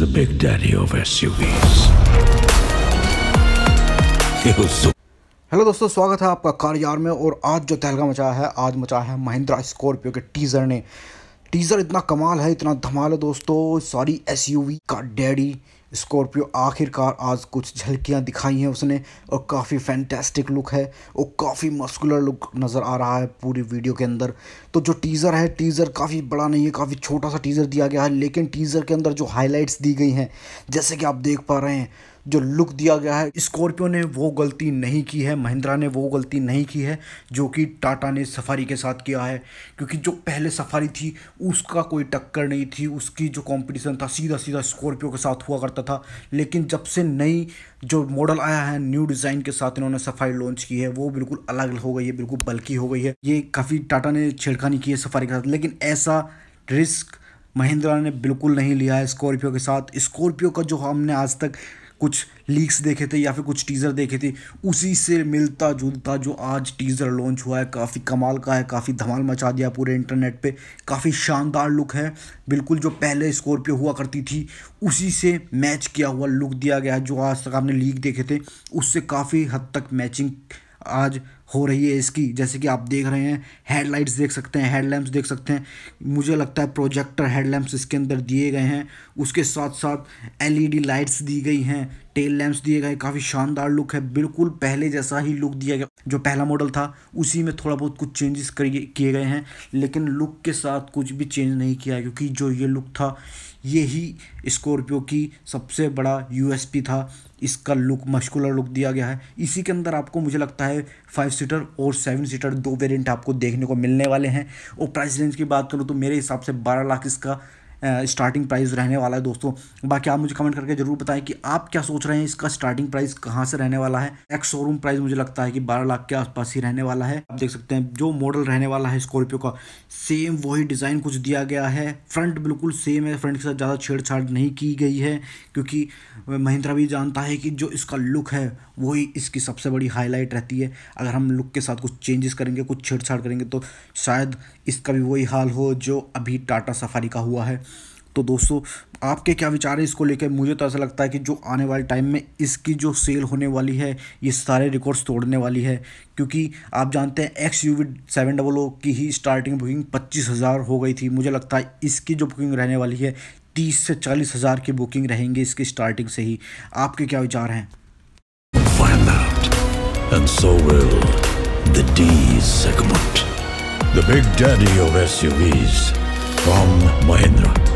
the big daddy of SUVs. Hello दोस्तों स्वागत है आपका कार यार में और आज जो तहलका मचा है आज मचा है महिंद्रा स्कॉर्पियो के टीज़र ने टीज़र इतना कमाल है इतना धमाल है दोस्तों सॉरी एसयूवी का डैडी स्कॉर्पियो आखिरकार आज कुछ झलकियाँ दिखाई हैं उसने और काफ़ी फैंटेस्टिक लुक है और काफ़ी मस्कुलर लुक नज़र आ रहा है पूरी वीडियो के अंदर तो जो टीज़र है टीज़र काफ़ी बड़ा नहीं है काफ़ी छोटा सा टीज़र दिया गया है लेकिन टीज़र के अंदर जो हाईलाइट्स दी गई हैं जैसे कि आप देख पा रहे हैं जो लुक दिया गया है स्कॉर्पियो ने वो गलती नहीं की है महिंद्रा ने वो गलती नहीं की है जो कि टाटा ने सफारी के साथ किया है क्योंकि जो पहले सफारी थी उसका कोई टक्कर नहीं थी उसकी जो कंपटीशन था सीधा सीधा स्कॉर्पियो के साथ हुआ करता था लेकिन जब से नई जो मॉडल आया है न्यू डिज़ाइन के साथ इन्होंने सफारी लॉन्च की है वो बिल्कुल अलग हो गई है बिल्कुल बल्कि हो गई है ये काफ़ी टाटा ने छेड़खानी की है सफारी के साथ लेकिन ऐसा रिस्क महिंद्रा ने बिल्कुल नहीं लिया है स्कॉर्पियो के साथ स्कॉर्पियो का जो हमने आज तक कुछ लीक्स देखे थे या फिर कुछ टीज़र देखे थे उसी से मिलता जुलता जो आज टीज़र लॉन्च हुआ है काफ़ी कमाल का है काफ़ी धमाल मचा दिया पूरे इंटरनेट पे काफ़ी शानदार लुक है बिल्कुल जो पहले स्कॉर्पियो हुआ करती थी उसी से मैच किया हुआ लुक दिया गया है जो आज तक आपने लीक देखे थे उससे काफ़ी हद तक मैचिंग आज हो रही है इसकी जैसे कि आप देख रहे हैं हेडलाइट्स देख सकते हैं हेडलैम्प्स देख सकते हैं मुझे लगता है प्रोजेक्टर हेडलैम्प्स इसके अंदर दिए गए हैं उसके साथ साथ एलईडी लाइट्स दी गई हैं टेल लैम्प्स दिए गए काफ़ी शानदार लुक है बिल्कुल पहले जैसा ही लुक दिया गया जो पहला मॉडल था उसी में थोड़ा बहुत कुछ चेंजेस किए गए हैं लेकिन लुक के साथ कुछ भी चेंज नहीं किया क्योंकि जो ये लुक था ये ही स्कॉर्पियो की सबसे बड़ा यूएसपी था इसका लुक मशकुलर लुक दिया गया है इसी के अंदर आपको मुझे लगता है फाइव सीटर और सेवन सीटर दो वेरिएंट आपको देखने को मिलने वाले हैं और प्राइस रेंज की बात करूँ तो मेरे हिसाब से बारह लाख इसका स्टार्टिंग प्राइस रहने वाला है दोस्तों बाकी आप मुझे कमेंट करके जरूर बताएं कि आप क्या सोच रहे हैं इसका स्टार्टिंग प्राइस कहाँ से रहने वाला है एक्स शोरूम प्राइस मुझे लगता है कि बारह लाख के आसपास ही रहने वाला है आप देख सकते हैं जो मॉडल रहने वाला है स्कॉर्पियो का सेम वही डिज़ाइन कुछ दिया गया है फ्रंट बिल्कुल सेम है फ्रंट के साथ ज़्यादा छेड़छाड़ नहीं की गई है क्योंकि महिंद्रा भी जानता है कि जो इसका लुक है वही इसकी सबसे बड़ी हाईलाइट रहती है अगर हम लुक के साथ कुछ चेंजेस करेंगे कुछ छेड़छाड़ करेंगे तो शायद इसका भी वही हाल हो जो अभी टाटा सफारी का हुआ है तो दोस्तों आपके क्या विचार हैं इसको लेकर मुझे तो ऐसा लगता है कि जो आने वाले टाइम में इसकी जो सेल होने वाली है ये सारे रिकॉर्ड्स तोड़ने वाली है क्योंकि आप जानते हैं X U V seven double O की ही स्टार्टिंग बुकिंग पच्चीस हज़ार हो गई थी मुझे लगता है इसकी जो बुकिंग रहने वाली है तीस से चालीस हज़ार की बुकिंग रहेंगी इसकी स्टार्टिंग से ही आपके क्या विचार हैं the big daddy of SUVs from Mahindra.